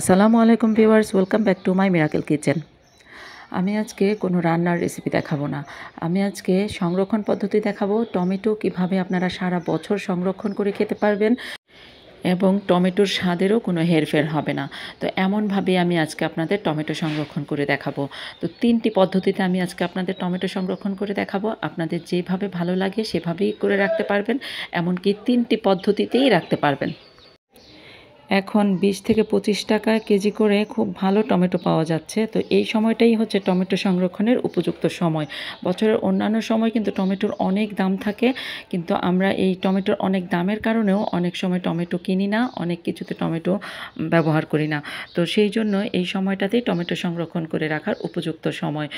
আসসালামু আলাইকুম viewers welcome back to my miracle kitchen আমি আজকে কোনো রান্নার রেসিপি দেখাবো না আমি আজকে সংরক্ষণ পদ্ধতি দেখাবো টমেটো কিভাবে আপনারা সারা বছর সংরক্ষণ করে খেতে পারবেন এবং টমেটোর স্বাদেরও কোনো হেরফের হবে না তো এমনভাবে আমি আজকে আপনাদের টমেটো সংরক্ষণ করে দেখাবো তো তিনটি পদ্ধতিতে আমি আজকে আপনাদের টমেটো সংরক্ষণ করে দেখাবো আপনাদের যেভাবে ভালো লাগে সেভাবেই করে রাখতে পারবেন এমনকি তিনটি পদ্ধতিতেই রাখতে পারবেন এখন বিশ থেকে পঁচিশ টাকা কেজি করে খুব ভালো টমেটো পাওয়া যাচ্ছে তো এই সময়টাই হচ্ছে টমেটো সংরক্ষণের উপযুক্ত সময় বছরের অন্যান্য সময় কিন্তু টমেটোর অনেক দাম থাকে কিন্তু আমরা এই টমেটোর অনেক দামের কারণেও অনেক সময় টমেটো কিনি না অনেক কিছুতে টমেটো ব্যবহার করি না তো সেই জন্য এই সময়টাতেই টমেটো সংরক্ষণ করে রাখার উপযুক্ত সময়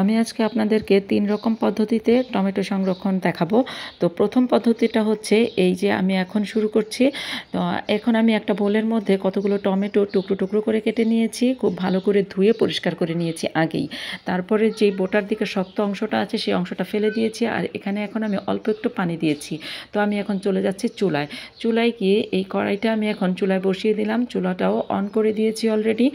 আমি আজকে আপনাদেরকে তিন রকম পদ্ধতিতে টমেটো সংরক্ষণ দেখাবো তো প্রথম পদ্ধতিটা হচ্ছে এই যে আমি এখন শুরু করছি তো এখন আমি একটা বোলের মধ্যে কতগুলো টমেটো টুকরো টুকরো করে কেটে নিয়েছি খুব ভালো করে ধুয়ে পরিষ্কার করে নিয়েছি আগেই তারপরে যেই বোটার দিকে শক্ত অংশটা আছে সেই অংশটা ফেলে দিয়েছি আর এখানে এখন আমি অল্প একটু পানি দিয়েছি তো আমি এখন চলে যাচ্ছি চুলায় চুলায় গিয়ে এই কড়াইটা আমি এখন চুলায় বসিয়ে দিলাম চুলাটাও অন করে দিয়েছি অলরেডি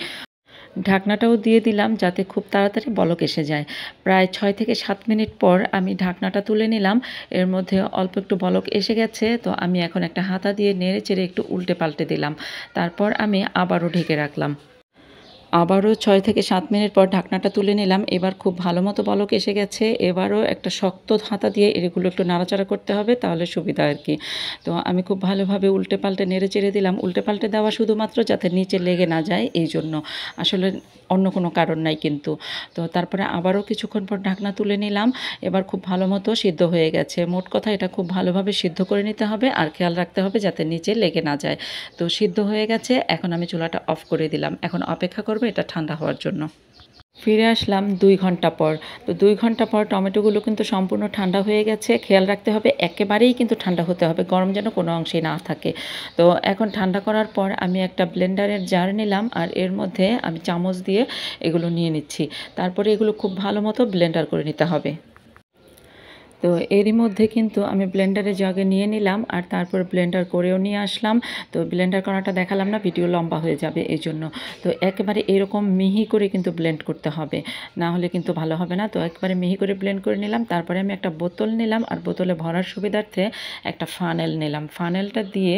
ঢাকনাটাও দিয়ে দিলাম যাতে খুব তাড়াতাড়ি বলক এসে যায় প্রায় ছয় থেকে সাত মিনিট পর আমি ঢাকনাটা তুলে নিলাম এর মধ্যে অল্প একটু বলক এসে গেছে তো আমি এখন একটা হাতা দিয়ে নেড়ে চেড়ে একটু উল্টে পাল্টে দিলাম তারপর আমি আবারও ঢেকে রাখলাম আবারও ছয় থেকে সাত মিনিট পর ঢাকনাটা তুলে নিলাম এবার খুব ভালো মতো বলক এসে গেছে এবারও একটা শক্ত হাতা দিয়ে এগুলো একটু নাড়াচাড়া করতে হবে তাহলে সুবিধা আর কি তো আমি খুব ভালোভাবে উল্টে পাল্টে নেড়ে চেড়ে দিলাম উল্টে পাল্টে দেওয়া শুধুমাত্র যাতে নিচে লেগে না যায় এই জন্য আসলে অন্য কোনো কারণ নাই কিন্তু তো তারপরে আবারও কিছুক্ষণ পর ঢাকনা তুলে নিলাম এবার খুব ভালো মতো সিদ্ধ হয়ে গেছে মোট কথা এটা খুব ভালোভাবে সিদ্ধ করে নিতে হবে আর খেয়াল রাখতে হবে যাতে নিচে লেগে না যায় তো সিদ্ধ হয়ে গেছে এখন আমি চুলাটা অফ করে দিলাম এখন অপেক্ষা করব করবে এটা ঠান্ডা হওয়ার জন্য ফিরে আসলাম দুই ঘন্টা পর তো দুই ঘন্টা পর টমেটোগুলো কিন্তু সম্পূর্ণ ঠান্ডা হয়ে গেছে খেয়াল রাখতে হবে একেবারেই কিন্তু ঠান্ডা হতে হবে গরম যেন কোনো অংশে না থাকে তো এখন ঠান্ডা করার পর আমি একটা ব্লেন্ডারের জার নিলাম আর এর মধ্যে আমি চামচ দিয়ে এগুলো নিয়ে নিচ্ছি তারপরে এগুলো খুব ভালো মতো ব্লেন্ডার করে নিতে হবে তো এরই মধ্যে কিন্তু আমি ব্লেন্ডারে জগে নিয়ে নিলাম আর তারপর ব্লেন্ডার করেও নিয়ে আসলাম তো ব্লেন্ডার করাটা দেখালাম না ভিডিও লম্বা হয়ে যাবে এই জন্য তো একেবারে এরকম মিহি করে কিন্তু ব্লেন্ড করতে হবে না হলে কিন্তু ভালো হবে না তো একবারে মিহি করে ব্লেন্ড করে নিলাম তারপরে আমি একটা বোতল নিলাম আর বোতলে ভরার সুবিধার্থে একটা ফানেল নিলাম ফানেলটা দিয়ে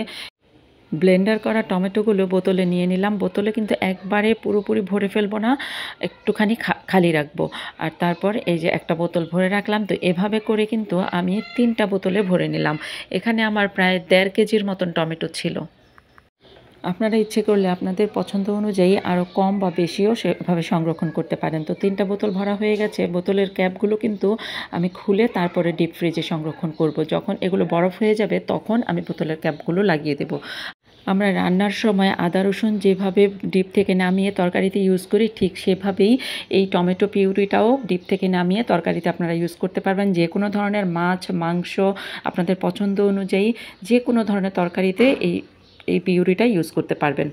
ব্লেন্ডার করা টমেটোগুলো বোতলে নিয়ে নিলাম বোতলে কিন্তু একবারে পুরোপুরি ভরে ফেলবো না একটুখানি খালি রাখবো আর তারপর এই যে একটা বোতল ভরে রাখলাম তো এভাবে করে কিন্তু আমি তিনটা বোতলে ভরে নিলাম এখানে আমার প্রায় দেড় কেজির মতন টমেটো ছিল আপনারা ইচ্ছে করলে আপনাদের পছন্দ অনুযায়ী আরও কম বা বেশিও সেভাবে সংরক্ষণ করতে পারেন তো তিনটা বোতল ভরা হয়ে গেছে বোতলের ক্যাপগুলো কিন্তু আমি খুলে তারপরে ডিপ ফ্রিজে সংরক্ষণ করব যখন এগুলো বরফ হয়ে যাবে তখন আমি বোতলের ক্যাপগুলো লাগিয়ে দেব আমরা রান্নার সময় আদা রসুন যেভাবে ডিপ থেকে নামিয়ে তরকারিতে ইউজ করি ঠিক সেভাবেই এই টমেটো পিউরিটাও ডিপ থেকে নামিয়ে তরকারিতে আপনারা ইউজ করতে পারবেন যে কোনো ধরনের মাছ মাংস আপনাদের পছন্দ অনুযায়ী যে কোনো ধরনের তরকারিতে এই এই পিউরিটা ইউজ করতে পারবেন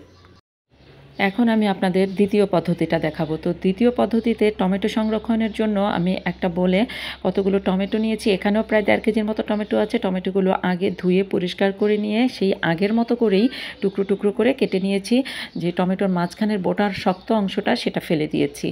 এখন আমি আপনাদের দ্বিতীয় পদ্ধতিটা দেখাবো তো দ্বিতীয় পদ্ধতিতে টমেটো সংরক্ষণের জন্য আমি একটা বলে কতগুলো টমেটো নিয়েছি এখানেও প্রায় দেড় কেজির মতো টমেটো আছে টমেটোগুলো আগে ধুয়ে পরিষ্কার করে নিয়ে সেই আগের মতো করেই টুকরো টুকরো করে কেটে নিয়েছি যে টমেটোর মাঝখানের বোটার শক্ত অংশটা সেটা ফেলে দিয়েছি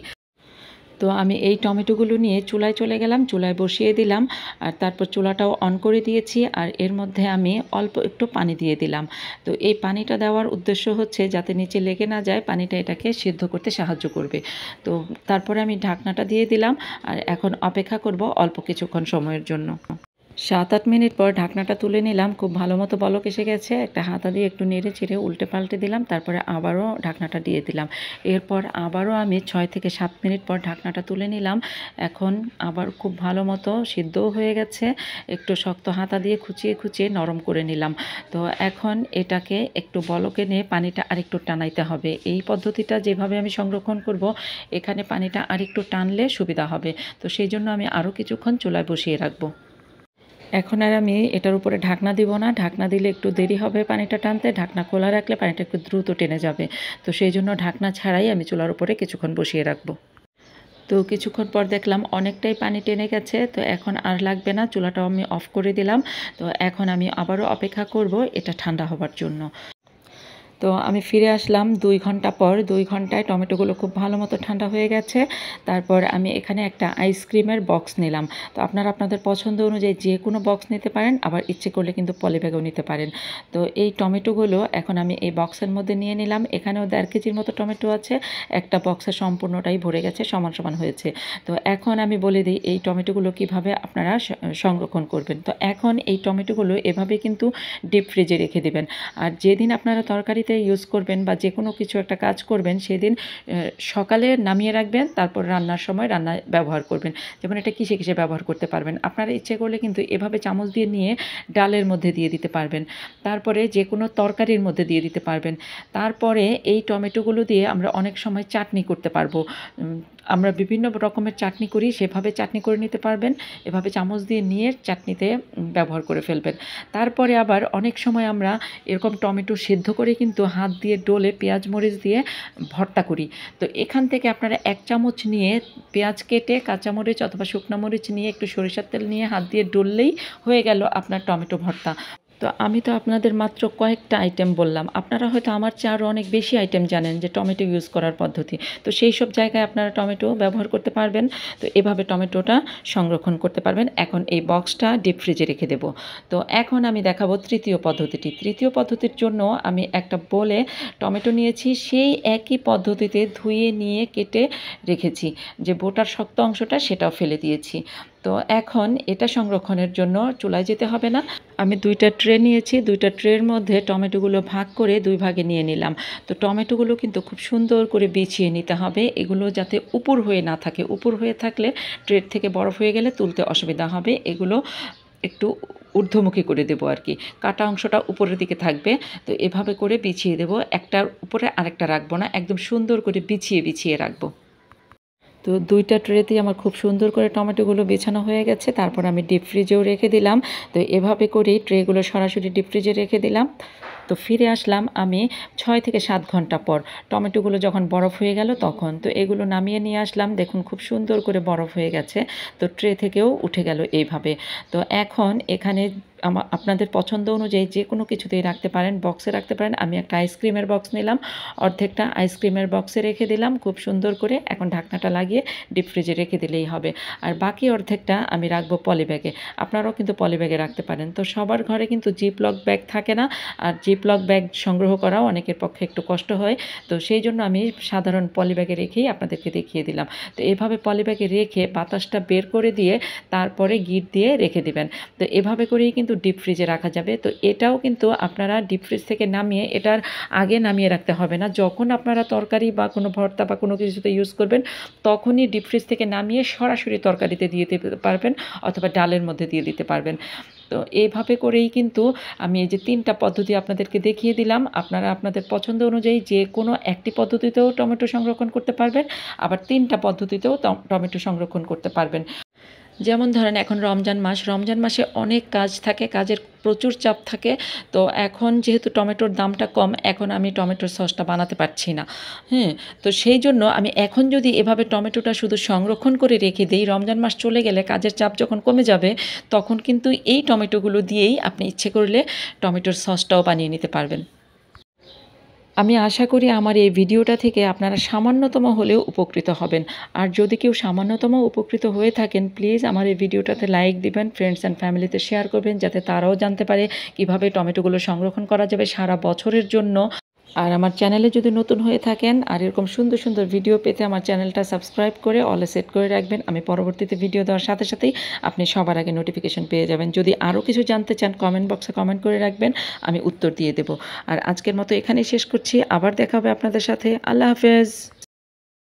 তো আমি এই টমেটোগুলো নিয়ে চুলায় চলে গেলাম চুলায় বসিয়ে দিলাম আর তারপর চুলাটাও অন করে দিয়েছি আর এর মধ্যে আমি অল্প একটু পানি দিয়ে দিলাম তো এই পানিটা দেওয়ার উদ্দেশ্য হচ্ছে যাতে নিচে লেগে না যায় পানিটা এটাকে সিদ্ধ করতে সাহায্য করবে তো তারপরে আমি ঢাকনাটা দিয়ে দিলাম আর এখন অপেক্ষা করব অল্প কিছুক্ষণ সময়ের জন্য সাত আট মিনিট পর ঢাকনাটা তুলে নিলাম খুব ভালো মতো বলক এসে গেছে একটা হাতা দিয়ে একটু নেড়ে চেড়ে উল্টে পাল্টে দিলাম তারপরে আবারও ঢাকনাটা দিয়ে দিলাম এরপর আবারও আমি ছয় থেকে সাত মিনিট পর ঢাকনাটা তুলে নিলাম এখন আবার খুব ভালো মতো সিদ্ধও হয়ে গেছে একটু শক্ত হাতা দিয়ে খুচিয়ে খুচিয়ে নরম করে নিলাম তো এখন এটাকে একটু বলকে নিয়ে পানিটা আরেকটু টানাইতে হবে এই পদ্ধতিটা যেভাবে আমি সংরক্ষণ করব এখানে পানিটা আরেকটু টানলে সুবিধা হবে তো সেই জন্য আমি আরও কিছুক্ষণ চুলায় বসিয়ে রাখবো এখন আর আমি এটার উপরে ঢাকনা দিব না ঢাকনা দিলে একটু দেরি হবে পানিটা টানতে ঢাকনা খোলা রাখলে পানিটা একটু দ্রুত টেনে যাবে তো সেই জন্য ঢাকনা ছাড়াই আমি চুলার উপরে কিছুক্ষণ বসিয়ে রাখবো তো কিছুক্ষণ পর দেখলাম অনেকটাই পানি টেনে গেছে তো এখন আর লাগবে না চুলাটাও আমি অফ করে দিলাম তো এখন আমি আবারও অপেক্ষা করব এটা ঠান্ডা হবার জন্য তো আমি ফিরে আসলাম দুই ঘন্টা পর দুই ঘন্টায় টমেটোগুলো খুব ভালো মতো ঠান্ডা হয়ে গেছে তারপর আমি এখানে একটা আইসক্রিমের বক্স নিলাম তো আপনারা আপনাদের পছন্দ অনুযায়ী যে কোনো বক্স নিতে পারেন আবার ইচ্ছে করলে কিন্তু পলিব্যাগও নিতে পারেন তো এই টমেটোগুলো এখন আমি এই বক্সের মধ্যে নিয়ে নিলাম এখানেও দেড় কেজির মতো টমেটো আছে একটা বক্সে সম্পূর্ণটাই ভরে গেছে সমান সমান হয়েছে তো এখন আমি বলে দিই এই টমেটোগুলো কিভাবে আপনারা সংরক্ষণ করবেন তো এখন এই টমেটোগুলো এভাবে কিন্তু ডিপ ফ্রিজে রেখে দেবেন আর যেদিন আপনারা তরকারি খেতে ইউজ করবেন বা যে কোনো কিছু একটা কাজ করবেন সেদিন সকালে নামিয়ে রাখবেন তারপর রান্নার সময় রান্না ব্যবহার করবেন যেমন এটা কিসে কিসে ব্যবহার করতে পারবেন আপনারা ইচ্ছে করলে কিন্তু এভাবে চামচ দিয়ে নিয়ে ডালের মধ্যে দিয়ে দিতে পারবেন তারপরে যে কোনো তরকারির মধ্যে দিয়ে দিতে পারবেন তারপরে এই টমেটোগুলো দিয়ে আমরা অনেক সময় চাটনি করতে পারবো আমরা বিভিন্ন রকমের চাটনি করি সেভাবে চাটনি করে নিতে পারবেন এভাবে চামচ দিয়ে নিয়ে চাটনিতে ব্যবহার করে ফেলবেন তারপরে আবার অনেক সময় আমরা এরকম টমেটো সেদ্ধ করে কিন্তু হাত দিয়ে ডোলে পেঁয়াজ মরিচ দিয়ে ভর্তা করি তো এখান থেকে আপনারা এক চামচ নিয়ে পেঁয়াজ কেটে কাঁচামরিচ অথবা শুকনা মরিচ নিয়ে একটু সরিষার তেল নিয়ে হাত দিয়ে ডললেই হয়ে গেল আপনার টমেটো ভর্তা তো আমি তো আপনাদের মাত্র কয়েকটা আইটেম বললাম আপনারা হয়তো আমার চেয়ে আরও অনেক বেশি আইটেম জানেন যে টমেটো ইউজ করার পদ্ধতি তো সেই সব জায়গায় আপনারা টমেটো ব্যবহার করতে পারবেন তো এভাবে টমেটোটা সংরক্ষণ করতে পারবেন এখন এই বক্সটা ডিপ ফ্রিজে রেখে দেব তো এখন আমি দেখাবো তৃতীয় পদ্ধতিটি তৃতীয় পদ্ধতির জন্য আমি একটা বলে টমেটো নিয়েছি সেই একই পদ্ধতিতে ধুয়ে নিয়ে কেটে রেখেছি যে বোটার শক্ত অংশটা সেটাও ফেলে দিয়েছি তো এখন এটা সংরক্ষণের জন্য চুলায় যেতে হবে না আমি দুইটা ট্রে নিয়েছি দুইটা ট্রের মধ্যে টমেটোগুলো ভাগ করে দুই ভাগে নিয়ে নিলাম তো টমেটোগুলো কিন্তু খুব সুন্দর করে বিছিয়ে নিতে হবে এগুলো যাতে উপর হয়ে না থাকে উপর হয়ে থাকলে ট্রের থেকে বরফ হয়ে গেলে তুলতে অসুবিধা হবে এগুলো একটু ঊর্ধ্বমুখী করে দেবো আর কি কাটা অংশটা উপরের দিকে থাকবে তো এভাবে করে বিছিয়ে দেবো একটার উপরে আরেকটা রাখবো না একদম সুন্দর করে বিছিয়ে বিছিয়ে রাখবো তো দুইটা ট্রেতেই আমার খুব সুন্দর করে টমেটোগুলো বেছানো হয়ে গেছে তারপর আমি ডিপ ফ্রিজেও রেখে দিলাম তো এভাবে করেই ট্রেগুলো সরাসরি ডিপ ফ্রিজে রেখে দিলাম তো ফিরে আসলাম আমি ছয় থেকে সাত ঘন্টা পর টমেটোগুলো যখন বরফ হয়ে গেল তখন তো এগুলো নামিয়ে নিয়ে আসলাম দেখুন খুব সুন্দর করে বরফ হয়ে গেছে তো ট্রে থেকেও উঠে গেল এইভাবে তো এখন এখানে আপনাদের পছন্দ অনুযায়ী যে কোনো কিছুতেই রাখতে পারেন বক্সে রাখতে পারেন আমি একটা আইসক্রিমের বক্স নিলাম অর্ধেকটা আইসক্রিমের বক্সে রেখে দিলাম খুব সুন্দর করে এখন ঢাকনাটা লাগিয়ে ডিপ ফ্রিজে রেখে দিলেই হবে আর বাকি অর্ধেকটা আমি রাখবো পলিব্যাগে আপনারাও কিন্তু পলিব্যাগে রাখতে পারেন তো সবার ঘরে কিন্তু জিপলক ব্যাগ থাকে না আর জিপলক ব্যাগ সংগ্রহ করাও অনেকের পক্ষে একটু কষ্ট হয় তো সেই জন্য আমি সাধারণ পলিব্যাগে রেখেই আপনাদেরকে দেখিয়ে দিলাম তো এভাবে পলিব্যাগে রেখে বাতাসটা বের করে দিয়ে তারপরে গিট দিয়ে রেখে দিবেন তো এভাবে করেই কিন্তু কিন্তু ডিপ ফ্রিজে রাখা যাবে তো এটাও কিন্তু আপনারা ডিপ ফ্রিজ থেকে নামিয়ে এটার আগে নামিয়ে রাখতে হবে না যখন আপনারা তরকারি বা কোনো ভর্তা বা কোনো কিছুতে ইউজ করবেন তখনই ডিপ ফ্রিজ থেকে নামিয়ে সরাসরি তরকারিতে দিয়ে দিতে পারবেন অথবা ডালের মধ্যে দিয়ে দিতে পারবেন তো এইভাবে করেই কিন্তু আমি এই যে তিনটা পদ্ধতি আপনাদেরকে দেখিয়ে দিলাম আপনারা আপনাদের পছন্দ অনুযায়ী যে কোনো একটি পদ্ধতিতেও টমেটো সংরক্ষণ করতে পারবেন আবার তিনটা পদ্ধতিতেও টমেটো সংরক্ষণ করতে পারবেন যেমন ধরেন এখন রমজান মাস রমজান মাসে অনেক কাজ থাকে কাজের প্রচুর চাপ থাকে তো এখন যেহেতু টমেটোর দামটা কম এখন আমি টমেটোর সসটা বানাতে পারছি না হ্যাঁ তো সেই জন্য আমি এখন যদি এভাবে টমেটোটা শুধু সংরক্ষণ করে রেখে দিই রমজান মাস চলে গেলে কাজের চাপ যখন কমে যাবে তখন কিন্তু এই টমেটোগুলো দিয়েই আপনি ইচ্ছে করলে টমেটোর সসটাও বানিয়ে নিতে পারবেন আমি আশা করি আমার এই ভিডিওটা থেকে আপনারা সামান্যতম হলেও উপকৃত হবেন আর যদি কেউ সামান্যতম উপকৃত হয়ে থাকেন প্লিজ আমার এই ভিডিওটাতে লাইক দিবেন ফ্রেন্ডস অ্যান্ড ফ্যামিলিতে শেয়ার করবেন যাতে তারাও জানতে পারে কিভাবে টমেটোগুলো সংরক্ষণ করা যাবে সারা বছরের জন্য আর আমার চ্যানেলে যদি নতুন হয়ে থাকেন আর এরকম সুন্দর সুন্দর ভিডিও পেতে আমার চ্যানেলটা সাবস্ক্রাইব করে অলে সেট করে রাখবেন আমি পরবর্তীতে ভিডিও দেওয়ার সাথে সাথেই আপনি সবার আগে নোটিফিকেশন পেয়ে যাবেন যদি আরও কিছু জানতে চান কমেন্ট বক্সে কমেন্ট করে রাখবেন আমি উত্তর দিয়ে দেব আর আজকের মতো এখানেই শেষ করছি আবার দেখা হবে আপনাদের সাথে আল্লাহ হাফেজ